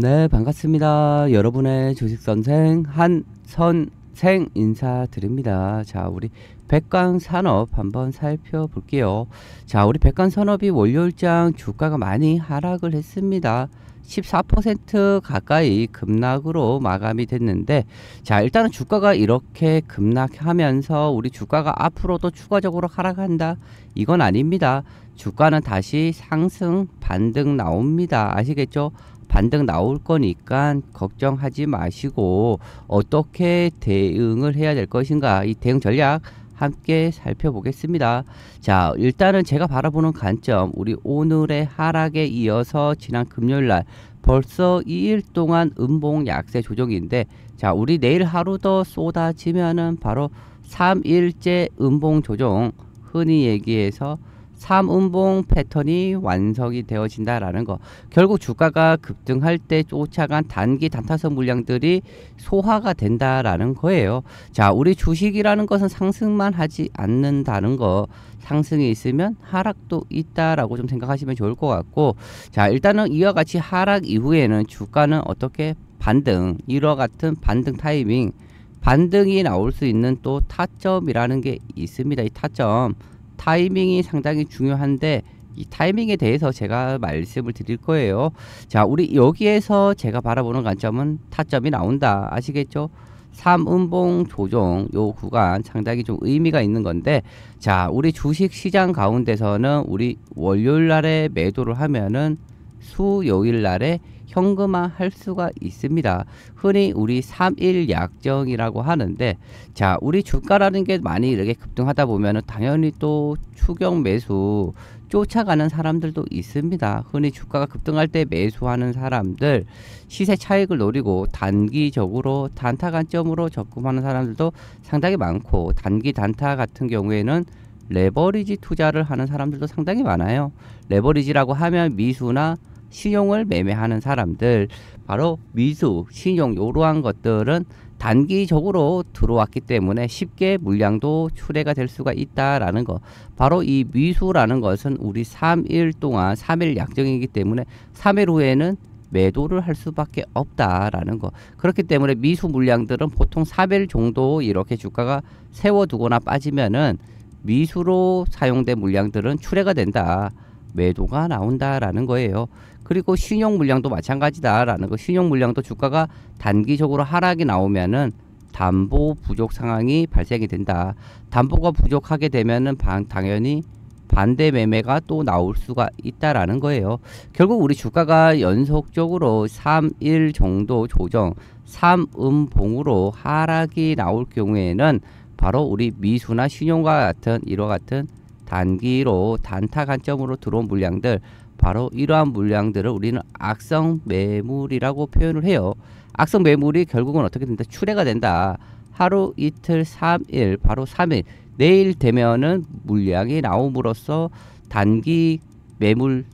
네, 반갑습니다. 여러분의 조식 선생 한선생 인사드립니다. 자, 우리 백강 산업 한번 살펴볼게요. 자, 우리 백강 산업이 월요일장 주가가 많이 하락을 했습니다. 14% 가까이 급락으로 마감이 됐는데 자 일단은 주가가 이렇게 급락하면서 우리 주가가 앞으로도 추가적으로 하락한다 이건 아닙니다 주가는 다시 상승 반등 나옵니다 아시겠죠 반등 나올 거니까 걱정하지 마시고 어떻게 대응을 해야 될 것인가 이 대응 전략 함께 살펴보겠습니다. 자, 일단은 제가 바라보는 관점, 우리 오늘의 하락에 이어서 지난 금요일 날 벌써 2일 동안 음봉 약세 조정인데, 자, 우리 내일 하루 더 쏟아지면은 바로 3일째 음봉 조정, 흔히 얘기해서 3음봉 패턴이 완성이 되어진다라는 거 결국 주가가 급등할 때 쫓아간 단기 단타선 물량들이 소화가 된다라는 거예요 자 우리 주식이라는 것은 상승만 하지 않는다는 거 상승이 있으면 하락도 있다라고 좀 생각하시면 좋을 것 같고 자 일단은 이와 같이 하락 이후에는 주가는 어떻게 반등 이와 같은 반등 타이밍 반등이 나올 수 있는 또 타점이라는 게 있습니다 이 타점 타이밍이 상당히 중요한데 이 타이밍에 대해서 제가 말씀을 드릴 거예요. 자, 우리 여기에서 제가 바라보는 관점은 타점이 나온다. 아시겠죠? 3음봉 조정 요 구간 상당히 좀 의미가 있는 건데 자 우리 주식시장 가운데서는 우리 월요일 날에 매도를 하면은 수요일 날에 현금화할 수가 있습니다. 흔히 우리 3일 약정이라고 하는데 자 우리 주가라는 게 많이 이렇게 급등하다 보면은 당연히 또 추경 매수 쫓아가는 사람들도 있습니다. 흔히 주가가 급등할 때 매수하는 사람들, 시세 차익을 노리고 단기적으로 단타 관점으로 접근하는 사람들도 상당히 많고 단기 단타 같은 경우에는 레버리지 투자를 하는 사람들도 상당히 많아요. 레버리지라고 하면 미수나 신용을 매매하는 사람들 바로 미수, 신용 이러한 것들은 단기적으로 들어왔기 때문에 쉽게 물량도 출회가 될 수가 있다라는 것 바로 이 미수라는 것은 우리 3일 동안 3일 약정이기 때문에 3일 후에는 매도를 할 수밖에 없다라는 거 그렇기 때문에 미수 물량들은 보통 3일 정도 이렇게 주가가 세워두거나 빠지면은 미수로 사용된 물량들은 출회가 된다 매도가 나온다라는 거예요 그리고 신용 물량도 마찬가지다라는 거. 신용 물량도 주가가 단기적으로 하락이 나오면은 담보 부족 상황이 발생이 된다. 담보가 부족하게 되면은 방, 당연히 반대 매매가 또 나올 수가 있다라는 거예요. 결국 우리 주가가 연속적으로 3, 일 정도 조정, 3음봉으로 하락이 나올 경우에는 바로 우리 미수나 신용과 같은 이와 같은 단기로 단타 관점으로 들어온 물량들 바로 이러한 물량들을 우리는 악성 매물이라고 표현을 해요. 악성 매물이 결국은 어떻게 된다? 출애가 된다. 하루, 이틀, 3일, 바로 3일. 내일 되면은 물량이 나옴으로써 단기 매물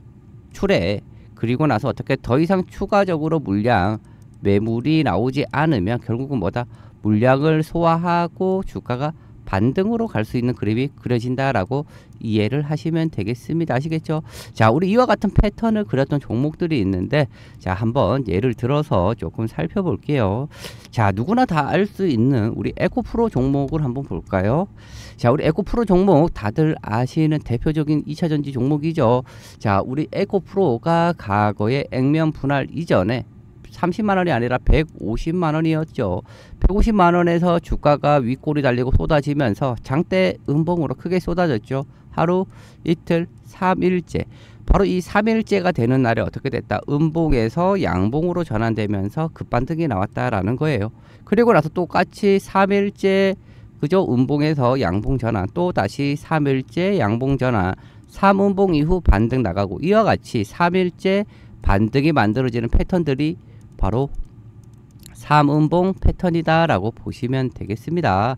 출애 그리고 나서 어떻게 더 이상 추가적으로 물량 매물이 나오지 않으면 결국은 뭐다? 물량을 소화하고 주가가 반등으로 갈 수 있는 그림이 그려진다라고 이해를 하시면 되겠습니다. 아시겠죠? 자, 우리 이와 같은 패턴을 그렸던 종목들이 있는데 자, 한번 예를 들어서 조금 살펴볼게요. 자, 누구나 다 알 수 있는 우리 에코프로 종목을 한번 볼까요? 자, 우리 에코프로 종목 다들 아시는 대표적인 2차전지 종목이죠. 자, 우리 에코프로가 과거에 액면 분할 이전에 30만 원이 아니라 150만 원이었죠. 150만 원에서 주가가 윗골이 달리고 쏟아지면서 장대 음봉으로 크게 쏟아졌죠. 하루, 이틀, 3일째. 바로 이 3일째가 되는 날이 어떻게 됐다? 음봉에서 양봉으로 전환되면서 급반등이 나왔다라는 거예요. 그리고 나서 똑같이 3일째 그저 음봉에서 양봉 전환 또 다시 3일째 양봉 전환 3음봉 이후 반등 나가고 이와 같이 3일째 반등이 만들어지는 패턴들이 바로 3음봉 패턴이다 라고 보시면 되겠습니다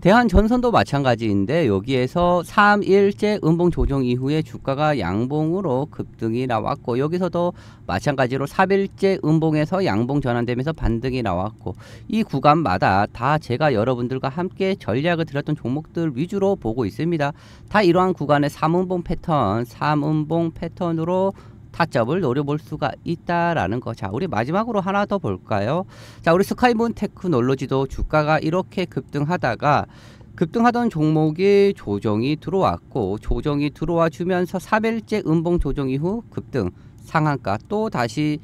대한전선도 마찬가지인데 여기에서 3일째 음봉 조정 이후에 주가가 양봉으로 급등이 나왔고 여기서도 마찬가지로 3일째 음봉에서 양봉 전환되면서 반등이 나왔고 이 구간마다 다 제가 여러분들과 함께 전략을 드렸던 종목들 위주로 보고 있습니다 다 이러한 구간의 3음봉 패턴 3음봉 패턴으로 타점을 노려볼 수가 있다라는 거. 자, 우리 마지막으로 하나 더 볼까요? 자, 우리 스카이문 테크놀로지도 주가가 이렇게 급등하다가 급등하던 종목이 조정이 들어왔고 조정이 들어와 주면서 3일째 음봉 조정 이후 급등 상한가 또 다시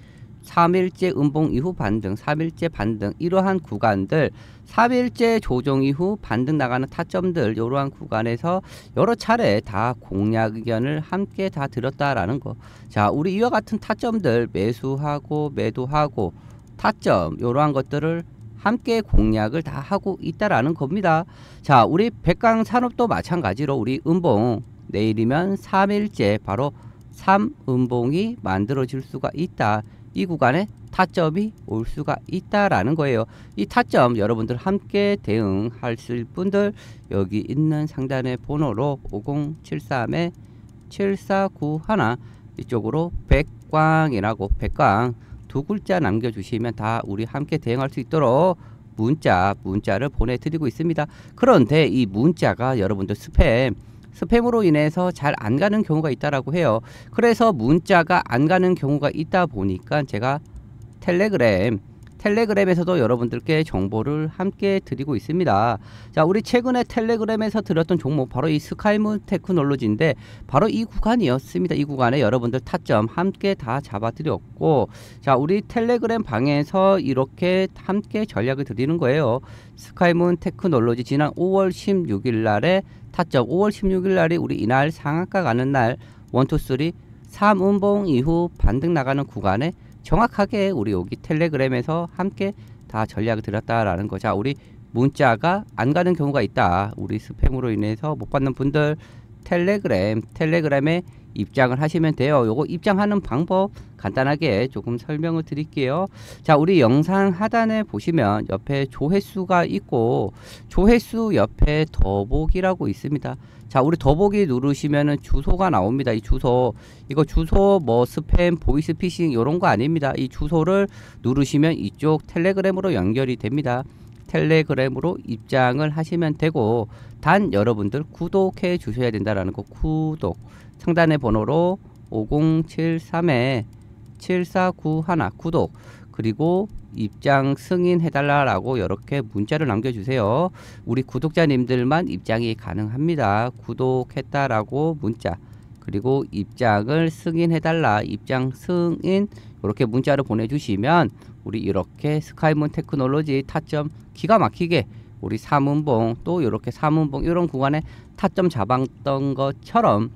삼일째 음봉 이후 반등, 삼일째 반등 이러한 구간들 삼일째 조정 이후 반등 나가는 타점들 이러한 구간에서 여러 차례 다 공략 의견을 함께 다들었다라는 거. 자, 우리 이와 같은 타점들 매수하고 매도하고 타점 이러한 것들을 함께 공략을 다 하고 있다라는 겁니다. 자, 우리 백강 산업도 마찬가지로 우리 음봉 내일이면 삼일째 바로 삼음봉이 만들어질 수가 있다. 이 구간에 타점이 올 수가 있다라는 거예요. 이 타점 여러분들 함께 대응하실 분들 여기 있는 상단의 번호로 5073에 7491 이쪽으로 백광이라고 백광 두 글자 남겨주시면 다 우리 함께 대응할 수 있도록 문자 문자를 보내드리고 있습니다. 그런데 이 문자가 여러분들 스팸 스팸으로 인해서 잘 안 가는 경우가 있다라고 해요. 그래서 문자가 안 가는 경우가 있다 보니까 제가 텔레그램 텔레그램에서도 여러분들께 정보를 함께 드리고 있습니다. 자, 우리 최근에 텔레그램에서 드렸던 종목 바로 이 스카이문 테크놀로지인데 바로 이 구간이었습니다. 이 구간에 여러분들 타점 함께 다 잡아드렸고 자, 우리 텔레그램 방에서 이렇게 함께 전략을 드리는 거예요. 스카이문 테크놀로지 지난 5월 16일 날에 타점 5월 16일 날이 우리 이날 상한가 가는 날 원투쓰리 3운봉 이후 반등 나가는 구간에 정확하게 우리 여기 텔레그램에서 함께 다 전략을 드렸다라는 거자 우리 문자가 안 가는 경우가 있다 우리 스팸으로 인해서 못 받는 분들 텔레그램 텔레그램에 입장을 하시면 돼요. 요거 입장하는 방법 간단하게 조금 설명을 드릴게요. 자, 우리 영상 하단에 보시면 옆에 조회수가 있고 조회수 옆에 더보기라고 있습니다. 자, 우리 더보기 누르시면 주소가 나옵니다. 이 주소 이거 주소 뭐 스팸, 보이스피싱 요런 거 아닙니다. 이 주소를 누르시면 이쪽 텔레그램으로 연결이 됩니다. 텔레그램으로 입장을 하시면 되고 단 여러분들 구독해 주셔야 된다라는 거 구독 상단의 번호로 5073에 7491 구독 그리고 입장 승인해달라라고 이렇게 문자를 남겨주세요. 우리 구독자님들만 입장이 가능합니다. 구독했다라고 문자 그리고 입장을 승인해달라 입장 승인 이렇게 문자를 보내주시면 우리 이렇게 스카이문 테크놀로지 타점 기가 막히게 우리 사문봉 또 이렇게 사문봉 이런 구간에 타점 잡았던 것처럼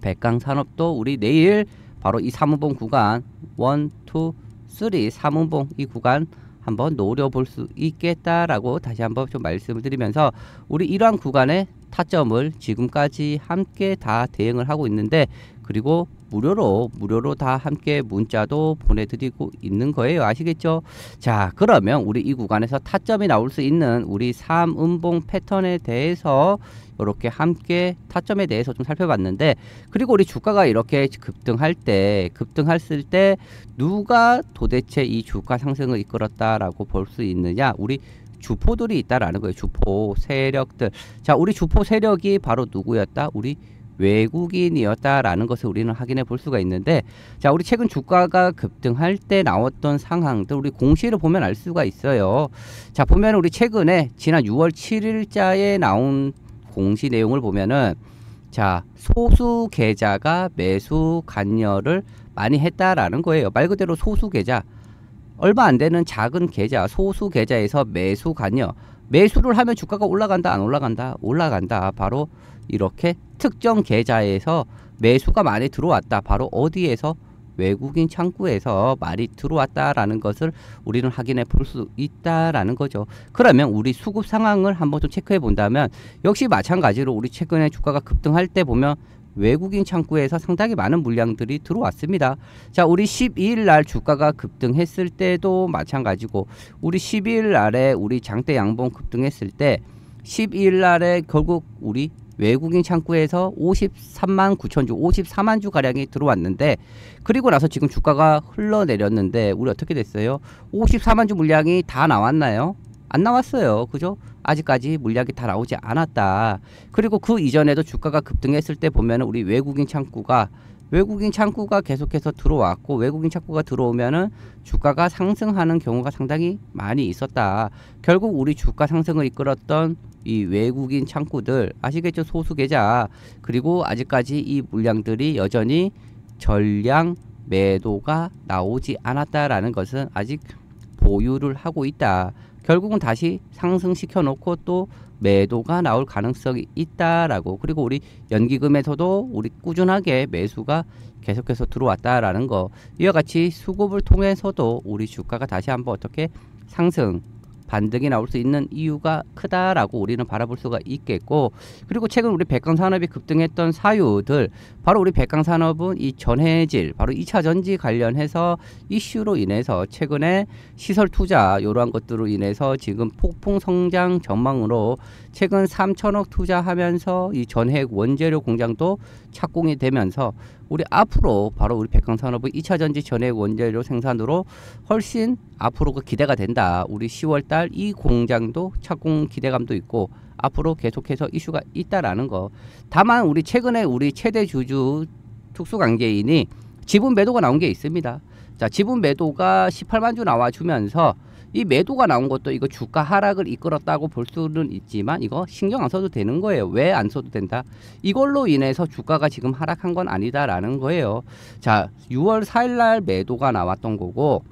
백강산업도 우리 내일 바로 이 사문봉 구간 원, 투, 쓰리 사문봉 이 구간 한번 노려볼 수 있겠다라고 다시 한번 좀 말씀을 드리면서 우리 이러한 구간에 타점을 지금까지 함께 다 대응을 하고 있는데 그리고 무료로 무료로 다 함께 문자도 보내드리고 있는 거예요. 아시겠죠? 자 그러면 우리 이 구간에서 타점이 나올 수 있는 우리 삼음봉 패턴에 대해서 이렇게 함께 타점에 대해서 좀 살펴봤는데 그리고 우리 주가가 이렇게 급등할 때 급등했을 때 누가 도대체 이 주가 상승을 이끌었다라고 볼 수 있느냐 우리 주포들이 있다라는 거예요 주포 세력들 자 우리 주포 세력이 바로 누구였다 우리 외국인이었다라는 것을 우리는 확인해 볼 수가 있는데 자 우리 최근 주가가 급등할 때 나왔던 상황들 우리 공시를 보면 알 수가 있어요 자 보면 우리 최근에 지난 6월 7일자에 나온 공시 내용을 보면은 자 소수 계좌가 매수 간여를 많이 했다라는 거예요 말 그대로 소수 계좌 얼마 안 되는 작은 계좌 소수 계좌에서 매수 간여 매수를 하면 주가가 올라간다 안 올라간다 올라간다 바로 이렇게 특정 계좌에서 매수가 많이 들어왔다. 바로 어디에서 외국인 창구에서 말이 들어왔다라는 것을 우리는 확인해 볼 수 있다라는 거죠. 그러면 우리 수급 상황을 한번 좀 체크해 본다면 역시 마찬가지로 우리 최근에 주가가 급등할 때 보면 외국인 창구에서 상당히 많은 물량들이 들어왔습니다. 자, 우리 12일 날 주가가 급등했을 때도 마찬가지고 우리 12일 날에 우리 장대 양봉 급등했을 때 12일 날에 결국 우리 외국인 창구에서 53만 9천 주, 54만 주 가량이 들어왔는데 그리고 나서 지금 주가가 흘러내렸는데 우리 어떻게 됐어요? 54만 주 물량이 다 나왔나요? 안 나왔어요. 그죠? 아직까지 물량이 다 나오지 않았다. 그리고 그 이전에도 주가가 급등했을 때 보면 우리 외국인 창구가 외국인 창구가 계속해서 들어왔고 외국인 창구가 들어오면은 주가가 상승하는 경우가 상당히 많이 있었다. 결국 우리 주가 상승을 이끌었던 이 외국인 창구들 아시겠죠? 소수 계좌 그리고 아직까지 이 물량들이 여전히 전량 매도가 나오지 않았다라는 것은 아직 보유를 하고 있다. 결국은 다시 상승시켜 놓고 또 매도가 나올 가능성이 있다라고 그리고 우리 연기금에서도 우리 꾸준하게 매수가 계속해서 들어왔다라는 거 이와 같이 수급을 통해서도 우리 주가가 다시 한번 어떻게 상승 반등이 나올 수 있는 이유가 크다라고 우리는 바라볼 수가 있겠고 그리고 최근 우리 백강 산업이 급등했던 사유들 바로 우리 백강 산업은 이 전해질 바로 이차 전지 관련해서 이슈로 인해서 최근에 시설 투자 이러한 것들로 인해서 지금 폭풍 성장 전망으로 최근 3천억 투자하면서 이 전핵 원재료 공장도 착공이 되면서 우리 앞으로 바로 우리 백강 산업의 2차 전지 전액 원재료 생산으로 훨씬 앞으로가 그 기대가 된다. 우리 10월 달 이 공장도 착공 기대감도 있고 앞으로 계속해서 이슈가 있다라는 거. 다만 우리 최근에 우리 최대 주주 특수 관계인이 지분 매도가 나온 게 있습니다. 자, 지분 매도가 18만 주 나와 주면서 이 매도가 나온 것도 이거 주가 하락을 이끌었다고 볼 수는 있지만 이거 신경 안 써도 되는 거예요. 왜 안 써도 된다? 이걸로 인해서 주가가 지금 하락한 건 아니다라는 거예요. 자, 6월 4일 날 매도가 나왔던 거고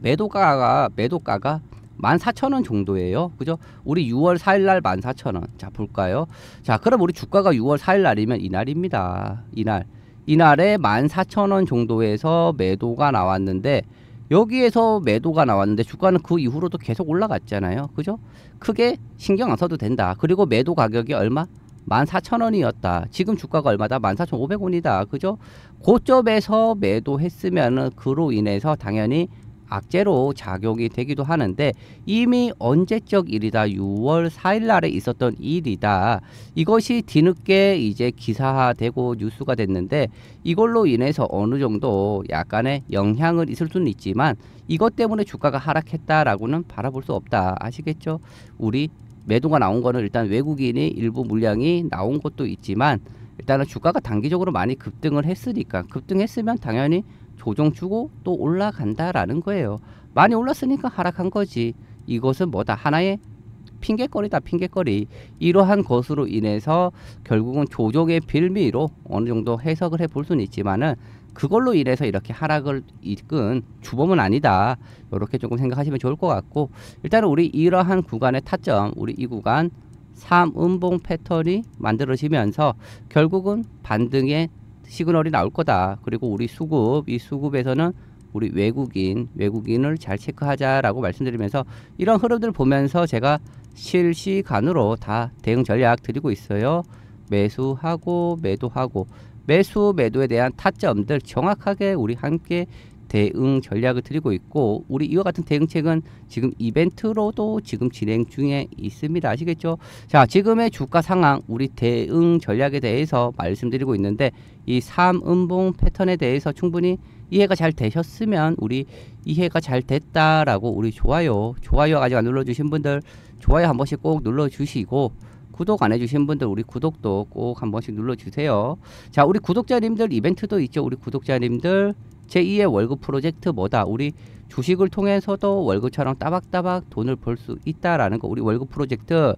매도가가 매도가가 14,000원 정도예요. 그죠? 우리 6월 4일 날 14,000원. 자, 볼까요? 자, 그럼 우리 주가가 6월 4일 날이면 이날입니다. 이날. 이날에 14,000원 정도에서 매도가 나왔는데 여기에서 매도가 나왔는데 주가는 그 이후로도 계속 올라갔잖아요. 그죠? 크게 신경 안 써도 된다. 그리고 매도 가격이 얼마? 14,000원이었다. 지금 주가가 얼마다? 14,500원이다. 그죠? 고점에서 매도했으면은 그로 인해서 당연히 악재로 작용이 되기도 하는데 이미 언제적 일이다 6월 4일 날에 있었던 일이다 이것이 뒤늦게 이제 기사화되고 뉴스가 됐는데 이걸로 인해서 어느 정도 약간의 영향은 있을 수는 있지만 이것 때문에 주가가 하락했다라고는 바라볼 수 없다 아시겠죠 우리 매도가 나온 거는 일단 외국인이 일부 물량이 나온 것도 있지만 일단은 주가가 단기적으로 많이 급등을 했으니까 급등했으면 당연히 조정 주고 또 올라간다라는 거예요. 많이 올랐으니까 하락한 거지. 이것은 뭐다 하나의 핑계거리다 핑계거리 이러한 것으로 인해서 결국은 조정의 빌미로 어느 정도 해석을 해볼 수는 있지만은 그걸로 인해서 이렇게 하락을 이끈 주범은 아니다 이렇게 조금 생각하시면 좋을 것 같고 일단은 우리 이러한 구간의 타점 우리 이 구간 3음봉 패턴이 만들어지면서 결국은 반등의 시그널이 나올 거다. 그리고 우리 수급, 이 수급에서는 우리 외국인, 외국인을 잘 체크하자라고 말씀드리면서 이런 흐름들 을 보면서 제가 실시간으로 다 대응 전략 드리고 있어요. 매수하고 매도하고 매수 매도에 대한 타점들 정확하게 우리 함께 대응 전략을 드리고 있고 우리 이와 같은 대응책은 지금 이벤트로도 지금 진행 중에 있습니다. 아시겠죠? 자, 지금의 주가 상황 우리 대응 전략에 대해서 말씀드리고 있는데 이삼음봉 패턴에 대해서 충분히 이해가 잘 되셨으면 우리 이해가 잘 됐다라고 우리 좋아요 좋아요 아직 안 눌러주신 분들 좋아요 한 번씩 꼭 눌러주시고 구독 안 해주신 분들 우리 구독도 꼭 한 번씩 눌러주세요. 자 우리 구독자님들 이벤트도 있죠. 우리 구독자님들 제2의 월급 프로젝트 보다 우리 주식을 통해서도 월급처럼 따박따박 돈을 벌 수 있다라는 거. 우리 월급 프로젝트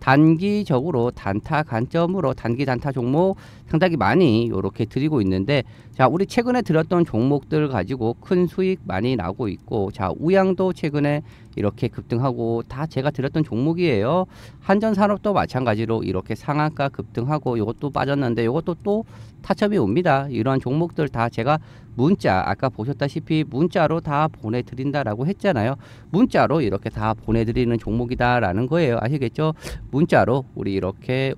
단기적으로 단타 관점으로 단기 단타 종목 상당히 많이 이렇게 드리고 있는데 자, 우리 최근에 들었던 종목들 가지고 큰 수익 많이 나고 있고, 자, 우양도 최근에 이렇게 급등하고, 다 제가 들었던 종목이에요. 한전산업도 마찬가지로 이렇게 상한가 급등하고, 이것도 빠졌는데, 이것도 또타첩이 옵니다. 이러한 종목들 다 제가 문자, 아까 보셨다시피 문자로 다 보내드린다라고 했잖아요. 문자로 이렇게 다 보내드리는 종목이다라는 거예요. 아시겠죠? 문자로 우리 이렇게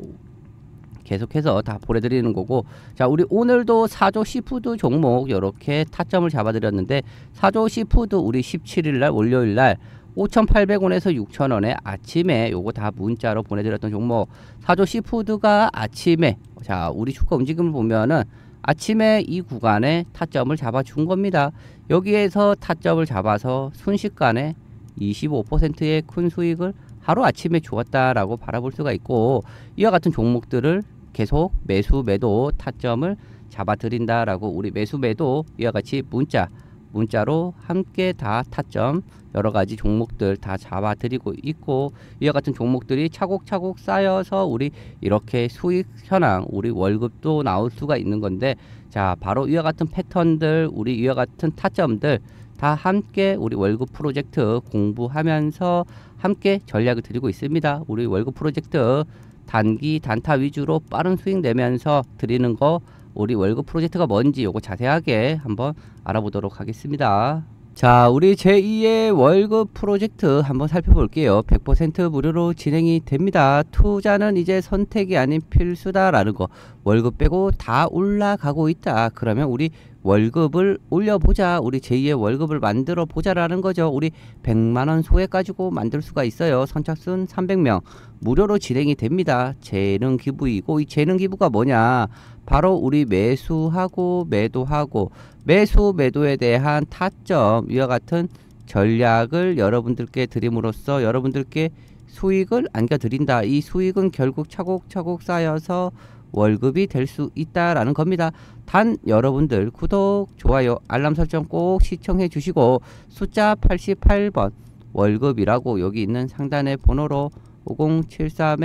계속해서 다 보내드리는 거고 자 우리 오늘도 4조 시푸드 종목 이렇게 타점을 잡아드렸는데 4조 시푸드 우리 17일날 월요일날 5,800원에서 6,000원에 아침에 요거 다 문자로 보내드렸던 종목 4조 시푸드가 아침에 자 우리 주가 움직임을 보면은 아침에 이 구간에 타점을 잡아준 겁니다. 여기에서 타점을 잡아서 순식간에 25%의 큰 수익을 하루 아침에 주었다라고 바라볼 수가 있고 이와 같은 종목들을 계속 매수 매도 타점을 잡아드린다라고 우리 매수 매도 이와 같이 문자 문자로 함께 다 타점 여러 가지 종목들 다 잡아드리고 있고 이와 같은 종목들이 차곡차곡 쌓여서 우리 이렇게 수익 현황 우리 월급도 나올 수가 있는 건데 자 바로 이와 같은 패턴들 우리 이와 같은 타점들 다 함께 우리 월급 프로젝트 공부하면서 함께 전략을 드리고 있습니다 우리 월급 프로젝트 단기 단타 위주로 빠른 수익 내면서 드리는 거 우리 월급 프로젝트가 뭔지 요거 자세하게 한번 알아보도록 하겠습니다. 자 우리 제2의 월급 프로젝트 한번 살펴볼게요. 100% 무료로 진행이 됩니다. 투자는 이제 선택이 아닌 필수다 라는 거 월급 빼고 다 올라가고 있다. 그러면 우리 월급을 올려보자 우리 제2의 월급을 만들어 보자라는 거죠 우리 100만원 소액 가지고 만들 수가 있어요 선착순 300명 무료로 진행이 됩니다 재능 기부이고 이 재능 기부가 뭐냐 바로 우리 매수하고 매도하고 매수 매도에 대한 타점 이와 같은 전략을 여러분들께 드림으로써 여러분들께 수익을 안겨드린다 이 수익은 결국 차곡차곡 쌓여서 월급이 될 수 있다라는 겁니다. 단 여러분들 구독, 좋아요, 알람 설정 꼭 시청해 주시고 숫자 88번 월급이라고 여기 있는 상단의 번호로 5 0 7 3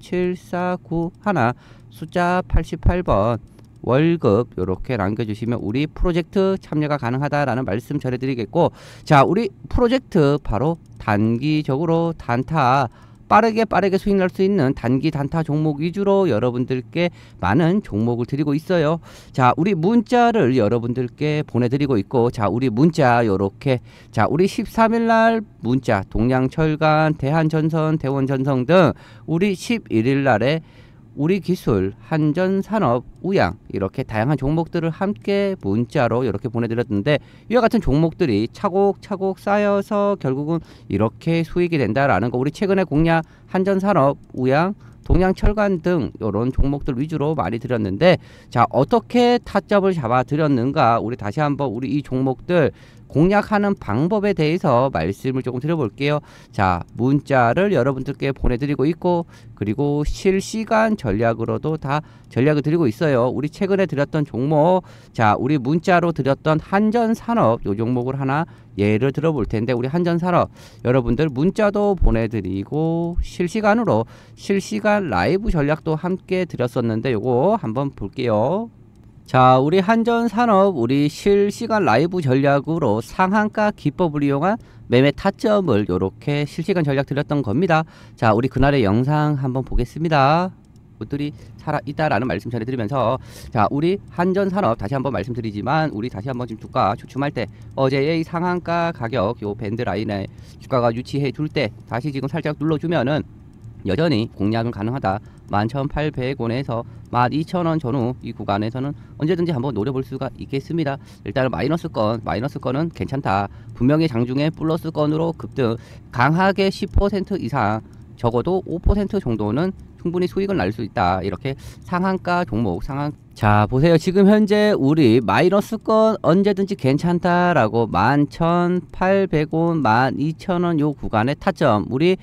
7 4 9 1 숫자 88번 월급 이렇게 남겨주시면 우리 프로젝트 참여가 가능하다라는 말씀 전해드리겠고 자 우리 프로젝트 바로 단기적으로 단타 빠르게 빠르게 수익 날 수 있는 단기 단타 종목 위주로 여러분들께 많은 종목을 드리고 있어요. 자, 우리 문자를 여러분들께 보내드리고 있고, 자, 우리 문자 요렇게, 자, 우리 13일날 문자, 동양철간, 대한전선, 대원전성 등 우리 11일날에 우리 기술, 한전 산업, 우양 이렇게 다양한 종목들을 함께 문자로 이렇게 보내드렸는데 이와 같은 종목들이 차곡차곡 쌓여서 결국은 이렇게 수익이 된다라는 거 우리 최근에 공략 한전 산업, 우양 동양철관 등 이런 종목들 위주로 많이 드렸는데 자 어떻게 타점을 잡아 드렸는가 우리 다시 한번 우리 이 종목들 공략하는 방법에 대해서 말씀을 조금 드려볼게요. 자, 문자를 여러분들께 보내드리고 있고, 그리고 실시간 전략으로도 다 전략을 드리고 있어요. 우리 최근에 드렸던 종목, 자, 우리 문자로 드렸던 한전산업, 요 종목을 하나 예를 들어볼 텐데, 우리 한전산업, 여러분들 문자도 보내드리고, 실시간으로, 실시간 라이브 전략도 함께 드렸었는데, 요거 한번 볼게요. 자, 우리 한전 산업 우리 실시간 라이브 전략으로 상한가 기법을 이용한 매매 타점을 요렇게 실시간 전략 드렸던 겁니다. 자, 우리 그날의 영상 한번 보겠습니다. 것들이 살아 있다라는 말씀 전해드리면서 자 우리 한전산업 다시 한번 말씀드리지만 우리 다시 한번 지금 주가 주춤할 때 어제의 상한가 가격 요 밴드 라인에 주가가 유치해 둘때 다시 지금 살짝 눌러주면은 여전히 공략은 가능하다. 11,800원에서 12,000원 전후 이 구간에서는 언제든지 한번 노려볼 수가 있겠습니다. 일단은 마이너스 건, 마이너스 건은 괜찮다. 분명히 장중에 플러스 건으로 급등 강하게 10% 이상 적어도 5% 정도는 충분히 수익을 날수 있다. 이렇게 상한가 종목 상한 자 보세요 지금 현재 우리 마이너스 건 언제든지 괜찮다라고 11,800원 12,000원 요 구간의 타점 우리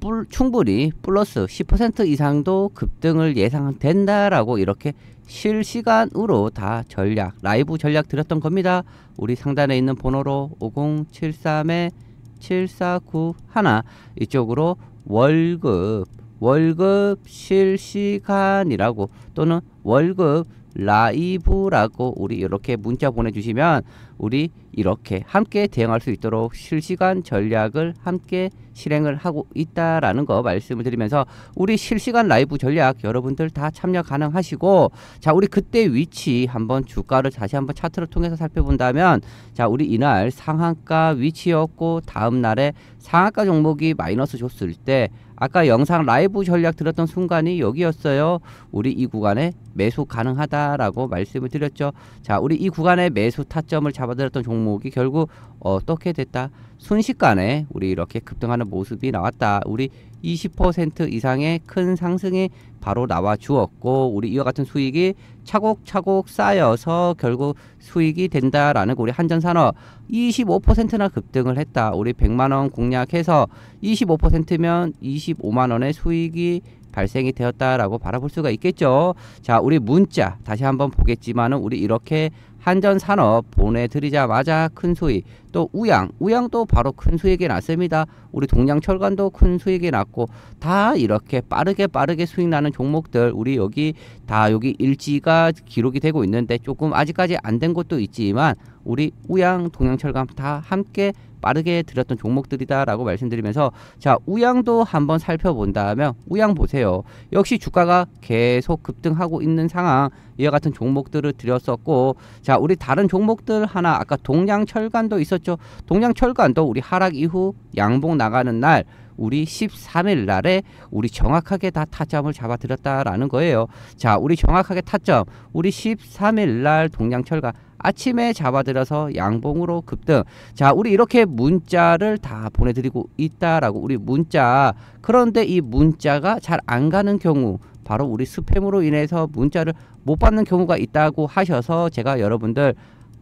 불, 충분히 플러스 10% 이상도 급등을 예상된다라고 이렇게 실시간으로 다 전략 라이브 전략 드렸던 겁니다 우리 상단에 있는 번호로 5073에 7491 이쪽으로 월급 월급 실시간이라고 또는 월급 라이브라고 우리 이렇게 문자 보내주시면 우리 이렇게 함께 대응할 수 있도록 실시간 전략을 함께 실행을 하고 있다라는 거 말씀을 드리면서 우리 실시간 라이브 전략 여러분들 다 참여 가능하시고 자 우리 그때 위치 한번 주가를 다시 한번 차트를 통해서 살펴본다면 자 우리 이날 상한가 위치였고 다음 날에 상한가 종목이 마이너스 줬을 때 아까 영상 라이브 전략 들었던 순간이 여기였어요. 우리 이 구간에 매수 가능하다라고 말씀을 드렸죠. 자, 우리 이 구간에 매수 타점을 잡아들었던 종목이 결국 어떻게 됐다? 순식간에 우리 이렇게 급등하는 모습이 나왔다. 우리 20% 이상의 큰 상승이 바로 나와 주었고 우리 이와 같은 수익이 차곡차곡 쌓여서 결국 수익이 된다라는 우리 한전산업 25%나 급등을 했다. 우리 100만원 공략해서 25%면 25만원의 수익이 발생이 되었다라고 바라볼 수가 있겠죠. 자, 우리 문자 다시 한번 보겠지만은 우리 이렇게 한전산업 보내드리자마자 큰 수익 또 우양 우양도 바로 큰 수익이 났습니다 우리 동양철관도 큰 수익이 났고 다 이렇게 빠르게 빠르게 수익 나는 종목들 우리 여기 다 여기 일지가 기록이 되고 있는데 조금 아직까지 안 된 것도 있지만 우리 우양 동양철관 다 함께 빠르게 들였던 종목들이다라고 말씀드리면서 자 우양도 한번 살펴본다면 우양 보세요. 역시 주가가 계속 급등하고 있는 상황 이와 같은 종목들을 드렸었고자 우리 다른 종목들 하나 아까 동양철관도 있었죠. 동양철관도 우리 하락 이후 양봉 나가는 날 우리 13일 날에 우리 정확하게 다 타점을 잡아드렸다라는 거예요. 자, 우리 정확하게 타점, 우리 13일 날동양철관 아침에 잡아들여서 양봉으로 급등. 자, 우리 이렇게 문자를 다 보내드리고 있다라고 우리 문자. 그런데 이 문자가 잘 안 가는 경우 바로 우리 스팸으로 인해서 문자를 못 받는 경우가 있다고 하셔서 제가 여러분들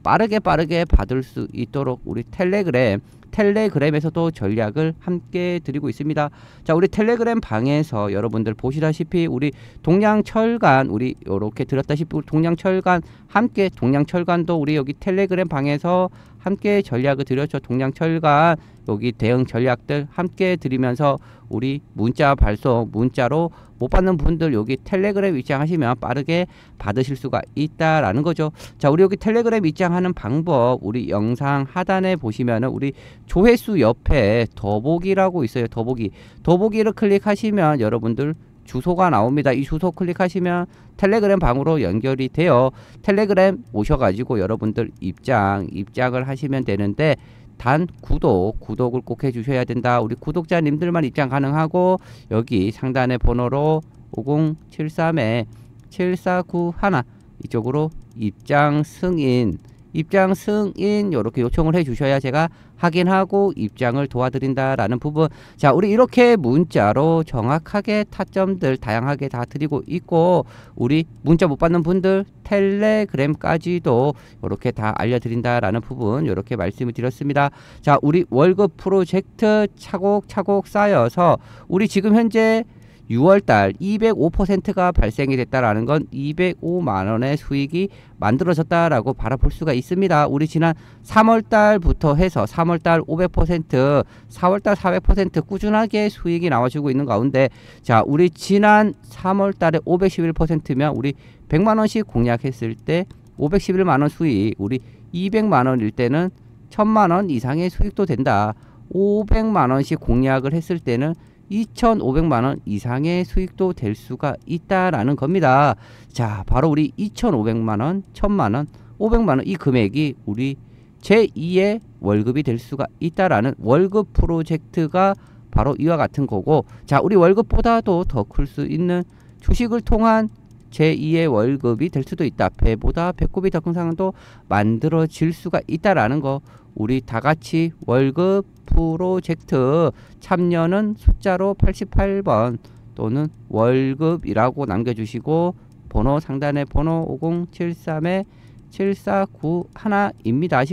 빠르게 빠르게 받을 수 있도록 우리 텔레그램 텔레그램에서도 전략을 함께 드리고 있습니다. 자, 우리 텔레그램 방에서 여러분들 보시다시피 우리 동양철간 우리 이렇게 들었다시피 동양철간 함께 동양철간도 우리 여기 텔레그램 방에서 함께 전략을 드여서 동양철간 여기 대응 전략들 함께 드리면서 우리 문자 발송 문자로 못 받는 분들 여기 텔레그램 입장하시면 빠르게 받으실 수가 있다라는 거죠. 자 우리 여기 텔레그램 입장하는 방법 우리 영상 하단에 보시면은 우리 조회수 옆에 더보기라고 있어요. 더보기 더보기를 클릭하시면 여러분들 주소가 나옵니다. 이 주소 클릭하시면 텔레그램 방으로 연결이 돼요. 텔레그램 오셔가지고 여러분들 입장, 입장을 하시면 되는데 단 구독, 구독을 꼭 해주셔야 된다. 우리 구독자님들만 입장 가능하고 여기 상단에 번호로 5073에 7491 이쪽으로 입장 승인 입장 승인 요렇게 요청을 해 주셔야 제가 확인하고 입장을 도와드린다라는 부분 자 우리 이렇게 문자로 정확하게 타점들 다양하게 다 드리고 있고 우리 문자 못 받는 분들 텔레그램까지도 이렇게 다 알려드린다라는 부분 이렇게 말씀을 드렸습니다. 자 우리 월급 프로젝트 차곡차곡 쌓여서 우리 지금 현재 6월달 205%가 발생이 됐다라는 건 205만 원의 수익이 만들어졌다라고 바라볼 수가 있습니다. 우리 지난 3월달부터 해서 3월달 500%, 4월달 400% 꾸준하게 수익이 나와주고 있는 가운데 자 우리 지난 3월달에 511%면 우리 100만 원씩 공략했을 때 511만 원 수익, 우리 200만 원일 때는 1000만 원 이상의 수익도 된다. 500만 원씩 공략을 했을 때는 2,500만 원 이상의 수익도 될 수가 있다라는 겁니다. 자, 바로 우리 2,500만 원, 1,000만 원, 500만 원 이 금액이 우리 제2의 월급이 될 수가 있다라는 월급 프로젝트가 바로 이와 같은 거고 자, 우리 월급보다도 더 클 수 있는 주식을 통한 제2의 월급이 될 수도 있다. 배보다 배꼽이 더 큰 상황도 만들어질 수가 있다라는 거 우리 다 같이 월급 프로젝트 참여는 숫자로 88번 또는 월급이라고 남겨주시고 번호 상단에 번호 5073에 7491입니다.